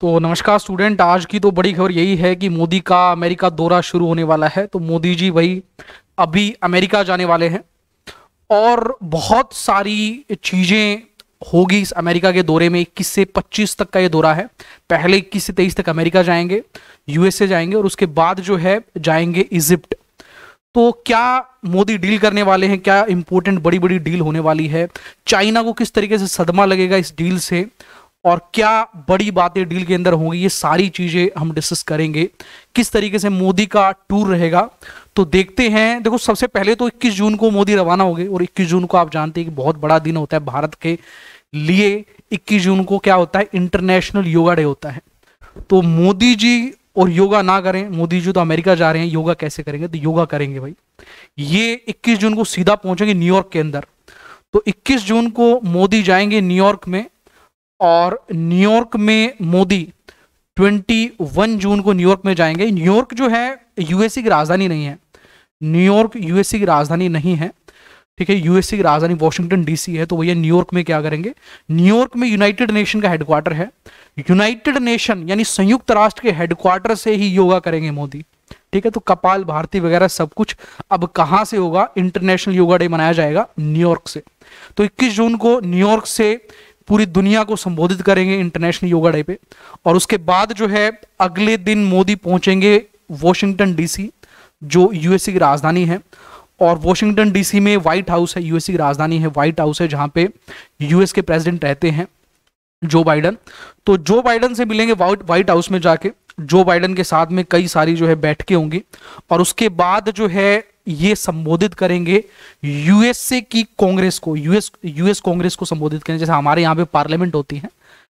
तो नमस्कार स्टूडेंट आज की तो बड़ी खबर यही है कि मोदी का अमेरिका दौरा शुरू होने वाला है तो मोदी जी भाई अभी अमेरिका जाने वाले हैं और बहुत सारी चीज़ें होगी इस अमेरिका के दौरे में इक्कीस से पच्चीस तक का ये दौरा है पहले इक्कीस से तेईस तक अमेरिका जाएंगे यूएसए जाएंगे और उसके बाद जो है जाएंगे इजिप्ट तो क्या मोदी डील करने वाले हैं क्या इंपॉर्टेंट बड़ी बड़ी डील होने वाली है चाइना को किस तरीके से सदमा लगेगा इस डील से और क्या बड़ी बातें डील के अंदर होंगी ये सारी चीज़ें हम डिस्कस करेंगे किस तरीके से मोदी का टूर रहेगा तो देखते हैं देखो सबसे पहले तो 21 जून को मोदी रवाना हो गए और 21 जून को आप जानते हैं कि बहुत बड़ा दिन होता है भारत के लिए 21 जून को क्या होता है इंटरनेशनल योगा डे होता है तो मोदी जी और योगा ना करें मोदी जी तो अमेरिका जा रहे हैं योगा कैसे करेंगे तो योगा करेंगे भाई ये 21 जून को सीधा पहुंचेंगे न्यूयॉर्क के अंदर तो 21 जून को मोदी जाएंगे न्यूयॉर्क में और न्यूयॉर्क में मोदी 21 जून को न्यूयॉर्क में जाएंगे न्यूयॉर्क जो है यूएसए की राजधानी नहीं है न्यूयॉर्क यूएसए की राजधानी नहीं है ठीक है यूएसए की राजधानी वॉशिंगटन डीसी है तो भैया न्यूयॉर्क में क्या करेंगे न्यूयॉर्क में यूनाइटेड नेशन का हेडक्वार्टर है यूनाइटेड नेशन यानी संयुक्त राष्ट्र के हेडक्वार्टर से ही योगा करेंगे मोदी ठीक है तो कपाल भारती वगैरह सब कुछ अब कहाँ से होगा इंटरनेशनल योगा डे मनाया जाएगा न्यूयॉर्क से तो 21 जून को न्यूयॉर्क से पूरी दुनिया को संबोधित करेंगे इंटरनेशनल योगा डे पे और उसके बाद जो है अगले दिन मोदी पहुंचेंगे वॉशिंगटन डीसी जो यूएसए की राजधानी है और वॉशिंगटन डीसी में व्हाइट हाउस है यूएसए की राजधानी है व्हाइट हाउस है जहाँ पे यूएस के प्रेसिडेंट रहते हैं जो बाइडन तो जो बाइडन से मिलेंगे व्हाइट हाउस में जाके जो बाइडन के साथ में कई सारी जो है बैठकें होंगी और उसके बाद जो है ये संबोधित करेंगे यूएसए की कांग्रेस को यूएस यूएस कांग्रेस को संबोधित करेंगे जैसे हमारे यहाँ पे पार्लियामेंट होती है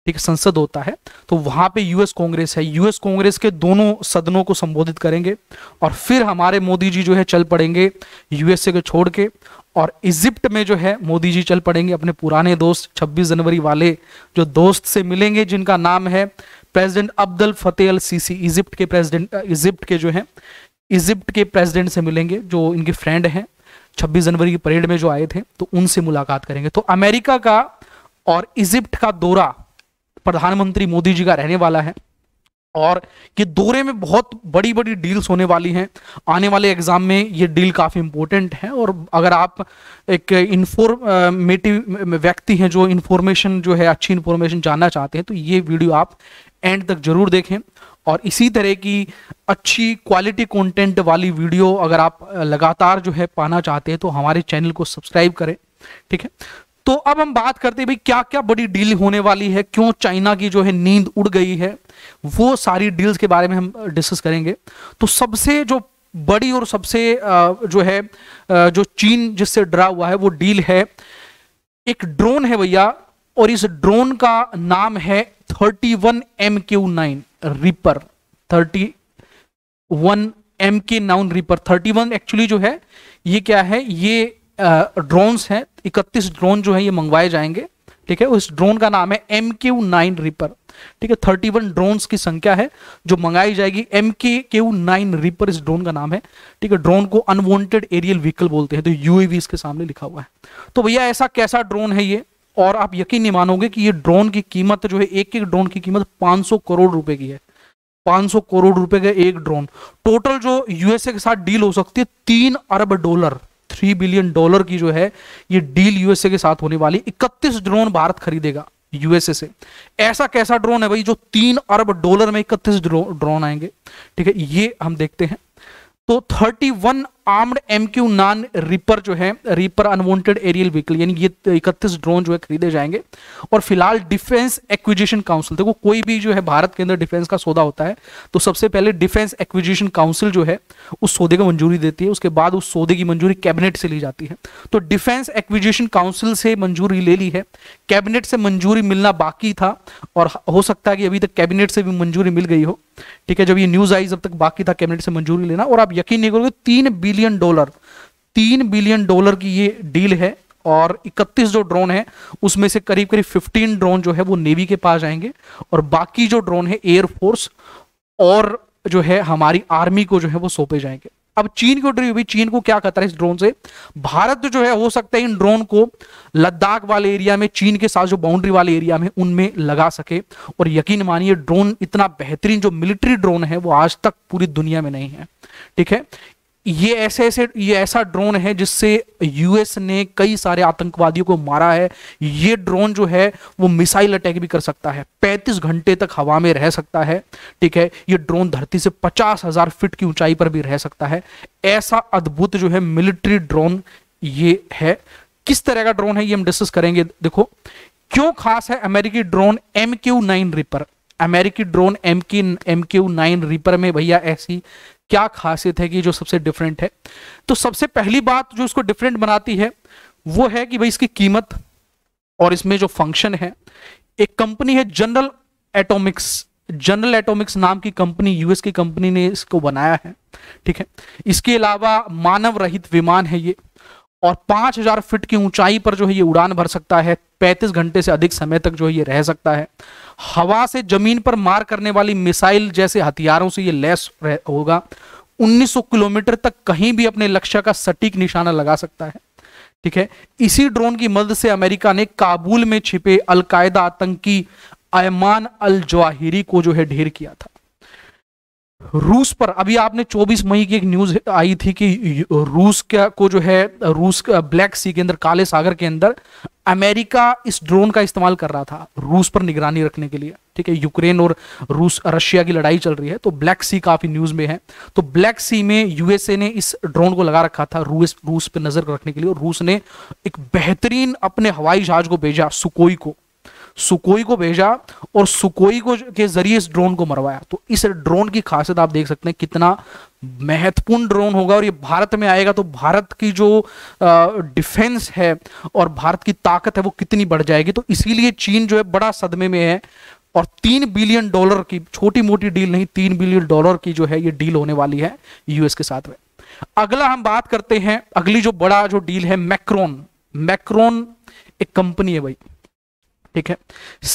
ठीक है संसद होता है तो वहां पे यूएस कांग्रेस है यूएस कांग्रेस के दोनों सदनों को संबोधित करेंगे और फिर हमारे मोदी जी जो है चल पड़ेंगे यूएसए को छोड़ के और इजिप्ट में जो है मोदी जी चल पड़ेंगे अपने पुराने दोस्त छब्बीस जनवरी वाले जो दोस्त से मिलेंगे जिनका नाम है president Abdel Fattah el Sisi Egypt के प्रेसिडेंट इजिप्ट के जो है इजिप्ट के प्रेसिडेंट से मिलेंगे जो इनके फ्रेंड हैं 26 जनवरी की परेड में जो आए थे तो उनसे मुलाकात करेंगे तो अमेरिका का और इजिप्ट का दौरा प्रधानमंत्री मोदी जी का रहने वाला है और ये दौरे में बहुत बड़ी बड़ी डील्स होने वाली हैं आने वाले एग्जाम में ये डील काफ़ी इंपॉर्टेंट है और अगर आप एक इंफॉर्मेटिव व्यक्ति हैं जो इंफॉर्मेशन जो है अच्छी इन्फॉर्मेशन जानना चाहते हैं तो ये वीडियो आप एंड तक जरूर देखें और इसी तरह की अच्छी क्वालिटी कंटेंट वाली वीडियो अगर आप लगातार जो है पाना चाहते हैं तो हमारे चैनल को सब्सक्राइब करें ठीक है तो अब हम बात करते हैं भाई क्या क्या बड़ी डील होने वाली है क्यों चाइना की जो है नींद उड़ गई है वो सारी डील्स के बारे में हम डिस्कस करेंगे तो सबसे जो बड़ी और सबसे जो है जो चीन जिससे डरा हुआ है वो डील है एक ड्रोन है भैया और इस ड्रोन का नाम है thirty one M Q nine Reaper thirty one M K known Reaper thirty one actually जो है ये क्या है ये ड्रोन्स हैं इकतीस ड्रोन जो है ये मंगवाए जाएंगे ठीक है उस ड्रोन का नाम है एम क्यू नाइन रिपर ठीक है थर्टी वन ड्रोन की संख्या है जो मंगाई जाएगी M K Q nine Reaper इस ड्रोन का नाम है ठीक है ड्रोन को अनवांटेड एरियल व्हीकल बोलते हैं तो यूएवी इसके सामने लिखा हुआ है तो भैया ऐसा कैसा ड्रोन है ये और आप यकीन नहीं मानोगे कि ये ड्रोन की कीमत जो है एक एक ड्रोन की कीमत 500 करोड़ रुपए की है 500 करोड़ रुपए का एक ड्रोन टोटल जो यूएसए के साथ डील हो सकती है तीन अरब डॉलर थ्री बिलियन डॉलर की जो है ये डील यूएसए के साथ होने वाली इकतीस ड्रोन भारत खरीदेगा यूएसए से ऐसा कैसा ड्रोन है भाई जो तीन अरब डॉलर में इकतीस ड्रोन आएंगे ठीक है ये हम देखते हैं तो 31 आर्म्ड क्यू नान रिपर जो है रिपर अनवांटेड एरियल व्हीकल यानी ये इकतीस ड्रोन जो है खरीदे जाएंगे और फिलहाल डिफेंस एक्विजिशन काउंसिल देखो कोई भी जो है भारत के अंदर डिफेंस का सौदा होता है तो सबसे पहले डिफेंस एक्विजिशन काउंसिल जो है उस सौदे को मंजूरी देती है उसके बाद उस सौदे की मंजूरी कैबिनेट से ली जाती है तो डिफेंस एक्विजिशन काउंसिल से मंजूरी ले ली है कैबिनेट से मंजूरी मिलना बाकी था और हो सकता है कि अभी तक कैबिनेट से भी मंजूरी मिल गई हो ठीक है जब ये न्यूज आई जब तक बाकी था कैबिनेट से मंजूरी लेना और आप यकीन नहीं करोगे तीन बिलियन डॉलर तीन बिलियन डॉलर की ये डील है और 31 जो ड्रोन है उसमें से करीब करीब 15 ड्रोन जो है वो नेवी के पास जाएंगे और बाकी जो ड्रोन है एयरफोर्स और जो है हमारी आर्मी को जो है वो सौंपे जाएंगे अब चीन की डरी हुई चीन को क्या खतरा है इस ड्रोन से भारत जो है हो सकता है इन ड्रोन को लद्दाख वाले एरिया में चीन के साथ जो बाउंड्री वाले एरिया में उनमें लगा सके और यकीन मानिए ड्रोन इतना बेहतरीन जो मिलिट्री ड्रोन है वो आज तक पूरी दुनिया में नहीं है ठीक है ये ऐसे ऐसे ये ऐसा ड्रोन है जिससे यूएस ने कई सारे आतंकवादियों को मारा है ये ड्रोन जो है वो मिसाइल अटैक भी कर सकता है 35 घंटे तक हवा में रह सकता है ठीक है ये ड्रोन धरती से पचास हजार फीट की ऊंचाई पर भी रह सकता है ऐसा अद्भुत जो है मिलिट्री ड्रोन ये है किस तरह का ड्रोन है ये हम डिस्कस करेंगे देखो क्यों खास है अमेरिकी drone M Q nine Reaper अमेरिकी ड्रोन एम की एम क्यू नाइन रिपर में भैया ऐसी क्या खासियत है कि जो सबसे डिफरेंट है तो सबसे पहली बात जो इसको डिफरेंट बनाती है वो है कि भाई इसकी कीमत और इसमें जो फंक्शन है एक कंपनी है जनरल एटॉमिक्स जनरल एटॉमिक्स नाम की कंपनी यूएस की कंपनी ने इसको बनाया है ठीक है इसके अलावा मानव रहित विमान है ये और 5000 फीट की ऊंचाई पर जो है ये उड़ान भर सकता है 35 घंटे से अधिक समय तक जो है ये रह सकता है हवा से जमीन पर मार करने वाली मिसाइल जैसे हथियारों से ये लैस होगा 1900 किलोमीटर तक कहीं भी अपने लक्ष्य का सटीक निशाना लगा सकता है ठीक है इसी ड्रोन की मदद से अमेरिका ने काबुल में छिपे अलकायदा आतंकी अयमान अल जवाहिरी को जो है ढेर किया था रूस पर अभी आपने 24 मई की एक न्यूज आई थी कि रूस का को जो है रूस ब्लैक सी के अंदर काले सागर के अंदर अमेरिका इस ड्रोन का इस्तेमाल कर रहा था रूस पर निगरानी रखने के लिए ठीक है यूक्रेन और रूस रशिया की लड़ाई चल रही है तो ब्लैक सी काफी न्यूज में है तो ब्लैक सी में यूएसए ने इस ड्रोन को लगा रखा था रूस रूस पर नजर रखने के लिए और रूस ने एक बेहतरीन अपने हवाई जहाज को भेजा सुकोई को सुकोई को भेजा और सुकोई को के जरिए इस ड्रोन को मरवाया तो इस ड्रोन की खासियत आप देख सकते हैं कितना महत्वपूर्ण ड्रोन होगा और ये भारत में आएगा तो भारत की जो डिफेंस है और भारत की ताकत है वो कितनी बढ़ जाएगी तो इसीलिए चीन जो है बड़ा सदमे में है और तीन बिलियन डॉलर की छोटी मोटी डील नहीं तीन बिलियन डॉलर की जो है ये डील होने वाली है यूएस के साथ में अगला हम बात करते हैं अगली जो बड़ा जो डील है मैक्रोन मैक्रोन एक कंपनी है भाई ठीक है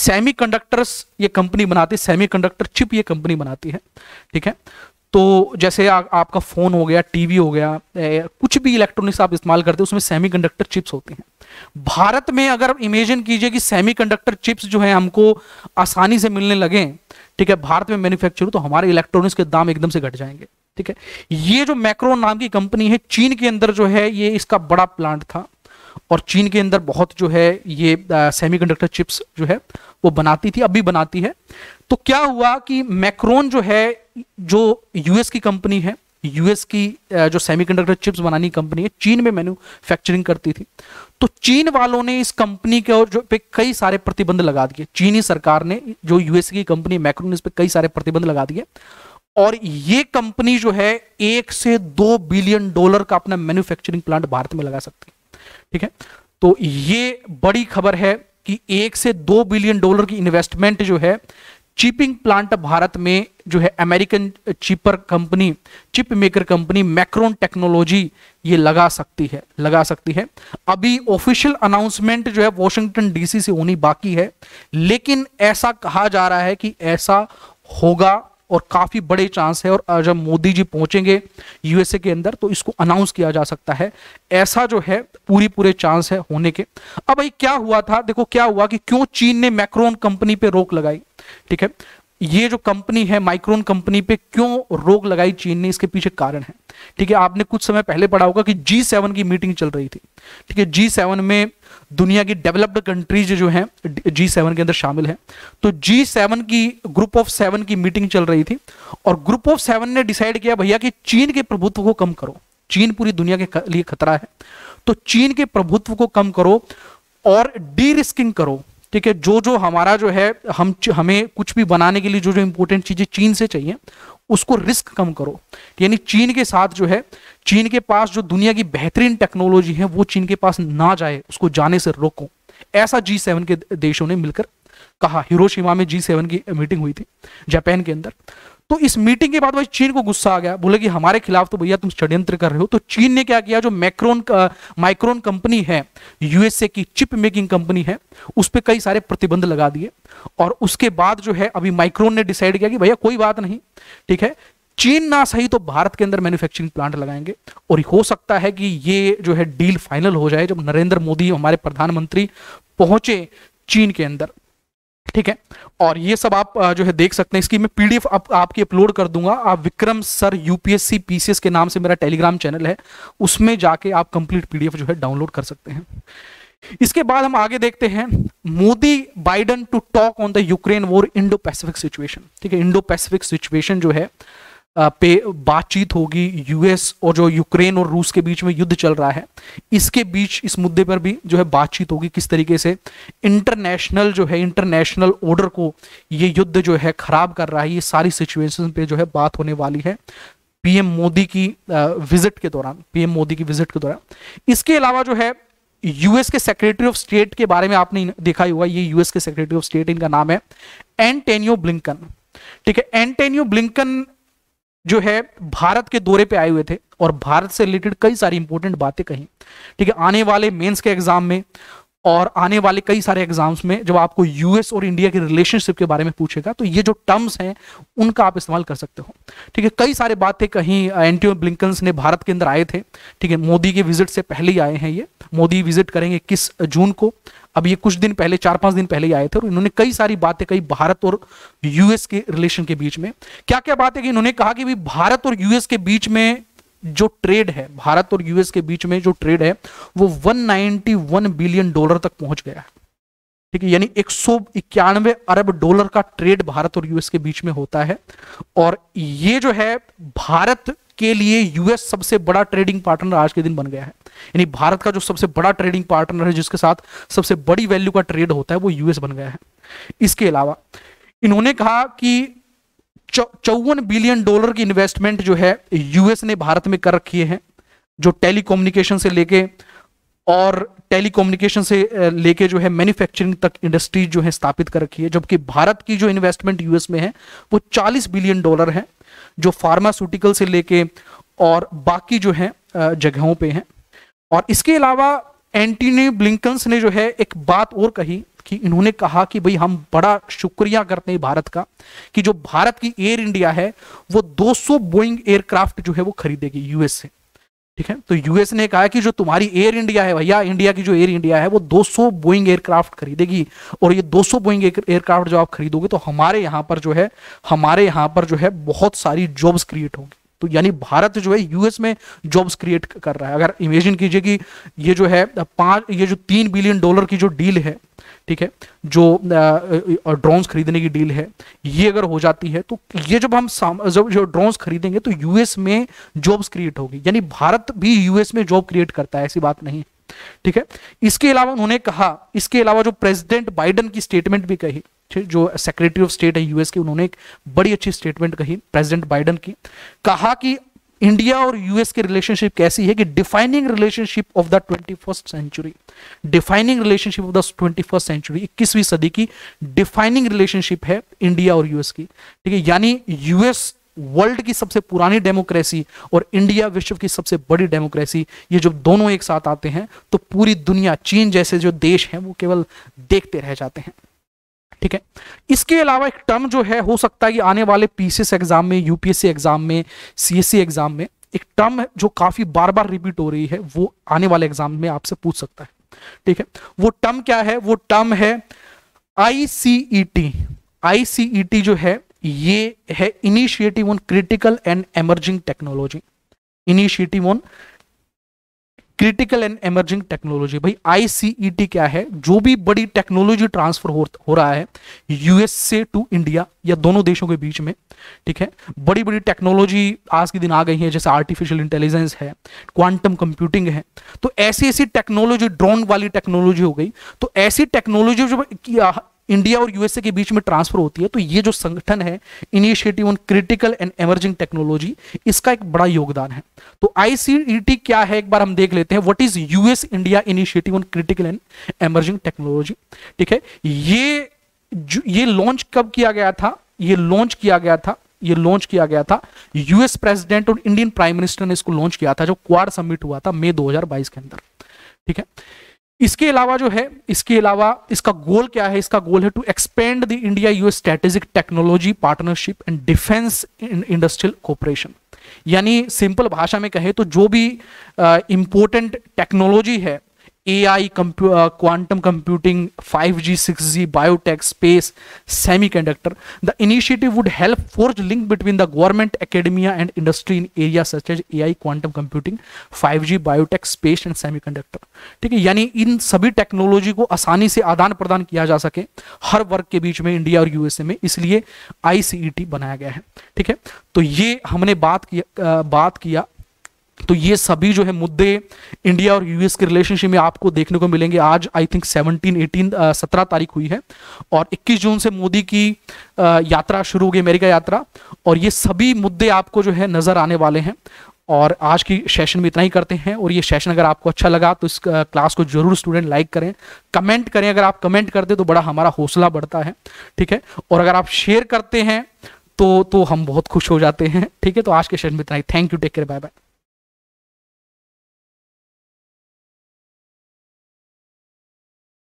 सेमीकंडक्टर्स ये कंपनी बनाती है सेमी कंडक्टर चिप ये कंपनी बनाती है ठीक है तो जैसे आ, आपका फ़ोन हो गया टीवी हो गया ए, कुछ भी इलेक्ट्रॉनिक्स आप इस्तेमाल करते हैं उसमें सेमीकंडक्टर चिप्स होती हैं भारत में अगर इमेजिन कीजिए कि सेमीकंडक्टर चिप्स जो है हमको आसानी से मिलने लगे ठीक है भारत में मैन्युफैक्चर तो हमारे इलेक्ट्रॉनिक्स के दाम एकदम से घट जाएंगे ठीक है ये जो मैक्रो नाम की कंपनी है चीन के अंदर जो है ये इसका बड़ा प्लांट था और चीन के अंदर बहुत जो है ये सेमीकंडक्टर चिप्स जो है वो बनाती थी अब भी बनाती है तो क्या हुआ कि मैक्रोन जो है जो यूएस की कंपनी है यूएस की जो सेमीकंडक्टर चिप्स बनाने की कंपनी है चीन में मैन्युफैक्चरिंग करती थी तो चीन वालों ने इस कंपनी के और जो पे कई सारे प्रतिबंध लगा दिए चीनी सरकार ने जो यूएस की कंपनी मैक्रोन ने इस पर कई सारे प्रतिबंध लगा दिए और ये कंपनी जो है एक से दो बिलियन डॉलर का अपना मैन्युफैक्चरिंग प्लांट भारत में लगा सकती है ठीक है तो ये बड़ी खबर है कि एक से दो बिलियन डॉलर की इन्वेस्टमेंट जो है चिपिंग प्लांट भारत में जो है अमेरिकन चिपर company chip maker company Micron technology ये लगा सकती है लगा सकती है अभी ऑफिशियल अनाउंसमेंट जो है वॉशिंगटन डीसी से होनी बाकी है लेकिन ऐसा कहा जा रहा है कि ऐसा होगा और काफ़ी बड़े चांस है और जब मोदी जी पहुंचेंगे यूएसए के अंदर तो इसको अनाउंस किया जा सकता है ऐसा जो है पूरी पूरे चांस है होने के अब भाई क्या हुआ था देखो क्या हुआ कि क्यों चीन ने मैक्रोन कंपनी पे रोक लगाई ठीक है ये जो कंपनी है माइक्रोन कंपनी पे क्यों रोक लगाई चीन ने इसके पीछे कारण है ठीक है आपने कुछ समय पहले पढ़ा होगा कि जी सेवन की मीटिंग चल रही थी ठीक है जी सेवन में दुनिया की डेवलप्ड कंट्रीज जो हैं जी सेवन के अंदर शामिल हैं तो जी सेवन की ग्रुप ऑफ सेवन की मीटिंग चल रही थी और ग्रुप ऑफ सेवन ने डिसाइड किया भैया कि चीन के प्रभुत्व को कम करो चीन पूरी दुनिया के लिए खतरा है तो चीन के प्रभुत्व को कम करो और डी रिस्किंग करो ठीक है जो जो हमारा जो है हम हमें कुछ भी बनाने के लिए जो जो इंपॉर्टेंट चीज़ें चीन से चाहिए उसको रिस्क कम करो यानी चीन के साथ जो है चीन के पास जो दुनिया की बेहतरीन टेक्नोलॉजी है वो चीन के पास ना जाए उसको जाने से रोको ऐसा जी सेवन के देशों ने मिलकर कहा हिरोशिमा में जी सेवन की मीटिंग हुई थी जापान के अंदर तो इस मीटिंग के बाद भाई चीन को गुस्सा आ गया बोले कि हमारे खिलाफ तो भैया तुम षड्यंत्र कर रहे हो तो चीन ने क्या किया जो मैक्रोन माइक्रोन कंपनी है यूएसए की चिप मेकिंग कंपनी है उस पर कई सारे प्रतिबंध लगा दिए और उसके बाद जो है अभी माइक्रोन ने डिसाइड किया कि भैया कोई बात नहीं ठीक है चीन ना सही तो भारत के अंदर मैन्युफैक्चरिंग प्लांट लगाएंगे और हो सकता है कि ये जो है डील फाइनल हो जाए जब नरेंद्र मोदी हमारे प्रधानमंत्री पहुंचे चीन के अंदर ठीक है और ये सब आप जो है देख सकते हैं इसकी मैं पीडीएफ आप, आपकी अपलोड कर दूंगा आप विक्रम सर यूपीएससी पीसीएस के नाम से मेरा टेलीग्राम चैनल है उसमें जाके आप कंप्लीट पीडीएफ जो है डाउनलोड कर सकते हैं इसके बाद हम आगे देखते हैं Modi Biden to talk on the Ukraine war Indo Pacific situation ठीक है इंडो पैसिफिक सिचुएशन जो है पे बातचीत होगी यूएस और जो यूक्रेन और रूस के बीच में युद्ध चल रहा है इसके बीच इस मुद्दे पर भी जो है बातचीत होगी किस तरीके से इंटरनेशनल जो है इंटरनेशनल ऑर्डर को ये युद्ध जो है खराब कर रहा है ये सारी सिचुएशन पे जो है बात होने वाली है पीएम मोदी की विजिट के दौरान पीएम मोदी की विजिट के दौरान इसके अलावा जो है यूएस के सेक्रेटरी ऑफ स्टेट के बारे में आपने देखा ही होगा ये यूएस के सेक्रेटरी ऑफ स्टेट इनका नाम है एंटेनियो ब्लिंकन ठीक है एंटेनियो ब्लिंकन जो है भारत के दौरे पे आए हुए थे और भारत से रिलेटेड कई सारी इंपॉर्टेंट बातें कही ठीक है आने वाले मेंस के एग्जाम में और आने वाले कई सारे एग्जाम्स में जब आपको यूएस और इंडिया के रिलेशनशिप के बारे में पूछेगा तो ये जो टर्म्स हैं उनका आप इस्तेमाल कर सकते हो ठीक है कई सारे बातें कहीं एंटियो ब्लिंकन्स ने भारत के अंदर आए थे ठीक है मोदी के विजिट से पहले ही आए हैं ये मोदी विजिट करेंगे किस जून को अब ये कुछ दिन पहले चार पांच दिन पहले ही आए थे और इन्होंने कई सारी बातें कही भारत और यूएस के रिलेशन के बीच में क्या क्या बातें कि इन्होंने कहा कि भारत और यूएस के बीच में जो ट्रेड है भारत और यूएस के बीच में जो ट्रेड है वो 191 बिलियन डॉलर तक पहुंच गया है ठीक है यानी एक अरब डॉलर का ट्रेड भारत और यूएस के बीच में होता है और ये जो है भारत के लिए यूएस सबसे बड़ा ट्रेडिंग पार्टनर आज के दिन बन गया है यानी भारत का जो सबसे बड़ा ट्रेडिंग पार्टनर है जिसके साथ सबसे बड़ी वैल्यू का ट्रेड होता है वो यूएस बन गया है इसके अलावा इन्होंने कहा कि चौवन बिलियन डॉलर की इन्वेस्टमेंट जो है यूएस ने भारत में कर रखी है जो टेलीकोम्युनिकेशन से लेके और टेलीकोम्युनिकेशन से लेके जो है मैन्युफैक्चरिंग तक इंडस्ट्रीज जो है स्थापित कर रखी है जबकि भारत की जो इन्वेस्टमेंट यूएस में है वो 40 बिलियन डॉलर है जो फार्मास्यूटिकल से लेके और बाकी जो है जगहों पे हैं और इसके अलावा एंटीनी ब्लिंकन्स ने जो है एक बात और कही कि इन्होंने कहा कि भाई हम बड़ा शुक्रिया करते हैं भारत का कि जो भारत की एयर इंडिया है वो 200 बोइंग एयरक्राफ्ट जो है वो खरीदेगी यूएस से ठीक है तो यूएस ने कहा कि जो तुम्हारी एयर इंडिया है भैया इंडिया की जो एयर इंडिया है वो 200 बोइंग एयरक्राफ्ट खरीदेगी और ये 200 बोइंग एयरक्राफ्ट जो आप खरीदोगे तो हमारे यहाँ पर जो है हमारे यहां पर जो है बहुत सारी जॉब्स क्रिएट होंगी तो यानी भारत जो है यूएस में जॉब्स क्रिएट कर रहा है अगर इमेजिन कीजिए कि ये जो है पाँच ये जो तीन बिलियन डॉलर की जो डील है ठीक है जो ड्रोन्स खरीदने की डील है ये अगर हो जाती है तो ये जब हम जब जो ड्रोन्स खरीदेंगे तो यूएस में जॉब्स क्रिएट होगी यानी भारत भी यूएस में जॉब क्रिएट करता है ऐसी बात नहीं ठीक है इसके अलावा उन्होंने कहा इसके अलावा जो प्रेसिडेंट बाइडन की स्टेटमेंट भी कही जो सेक्रेटरी ऑफ स्टेट है यूएस की उन्होंने एक बड़ी अच्छी स्टेटमेंट कही प्रेसिडेंट बाइडन की कहा कि इंडिया और यूएस के रिलेशनशिप कैसी है कि defining relationship of the twenty first century defining relationship of the twenty first century इक्कीसवीं सदी की डिफाइनिंग रिलेशनशिप है इंडिया और यूएस की ठीक है यानी यूएस वर्ल्ड की सबसे पुरानी डेमोक्रेसी और इंडिया विश्व की सबसे बड़ी डेमोक्रेसी ये जब दोनों एक साथ आते हैं तो पूरी दुनिया चीन जैसे जो देश हैं वो केवल देखते रह जाते हैं ठीक है इसके अलावा एक टर्म जो है हो सकता है कि आने वाले पीसीएस एग्जाम में यूपीएससी एग्जाम में सीएससी एग्जाम में एक टर्म जो काफी बार बार रिपीट हो रही है वो आने वाले एग्जाम में आपसे पूछ सकता है ठीक है वो टर्म क्या है वो टर्म है आईसीईटी आईसीईटी e e जो है ये है initiative on critical and emerging technology initiative on critical and emerging technology भाई आईसीईटी e क्या है जो भी बड़ी टेक्नोलॉजी ट्रांसफर हो, हो रहा है यूएस से टू इंडिया या दोनों देशों के बीच में ठीक है बड़ी बड़ी टेक्नोलॉजी आज के दिन आ गई है जैसे आर्टिफिशियल इंटेलिजेंस है क्वांटम कंप्यूटिंग है तो ऐसी ऐसी टेक्नोलॉजी ड्रोन वाली टेक्नोलॉजी हो गई तो ऐसी टेक्नोलॉजी जब इंडिया और यूएसए के बीच में ट्रांसफर होती है तो ये जो संगठन है initiative on critical and emerging technology इसका एक बड़ा योगदान है तो आईसीईटी e क्या है एक बार हम देख लेते हैं what is US India initiative on critical and emerging technology ठीक है ये ये लॉन्च कब किया गया था ये लॉन्च किया गया था ये लॉन्च किया गया था यूएस प्रेसिडेंट और इंडियन प्राइम मिनिस्टर ने इसको लॉन्च किया था जो क्वार सबमिट हुआ था मई दो के अंदर ठीक है इसके अलावा जो है इसके अलावा इसका गोल क्या है इसका गोल है to expand the India US strategic technology partnership and defence industrial cooperation यानी सिंपल भाषा में कहे तो जो भी इम्पोर्टेंट uh, टेक्नोलॉजी है AI, compu uh, quantum computing, 5G, 6G, biotech, space, semiconductor. The initiative would help forge link between the government, academia, and industry in areas such as AI, quantum computing, 5G, biotech, space, and semiconductor. ठीक है यानी इन सभी technology को आसानी से आदान प्रदान किया जा सके हर वर्ग के बीच में इंडिया और यूएसए में इसलिए आईसीईटी बनाया गया है ठीक है तो ये हमने बात किया आ, बात किया तो ये सभी जो है मुद्दे इंडिया और यूएस के रिलेशनशिप में आपको देखने को मिलेंगे आज आई थिंक 17, 18, सत्रह तारीख हुई है और 21 जून से मोदी की यात्रा शुरू होगी अमेरिका यात्रा और ये सभी मुद्दे आपको जो है नज़र आने वाले हैं और आज की सेशन में इतना ही करते हैं और ये सेशन अगर आपको अच्छा लगा तो इस क्लास को जरूर स्टूडेंट लाइक करें कमेंट करें अगर आप कमेंट करते तो बड़ा हमारा हौसला बढ़ता है ठीक है और अगर आप शेयर करते हैं तो तो हम बहुत खुश हो जाते हैं ठीक है तो आज के सेशन में इतना ही thank you take care bye bye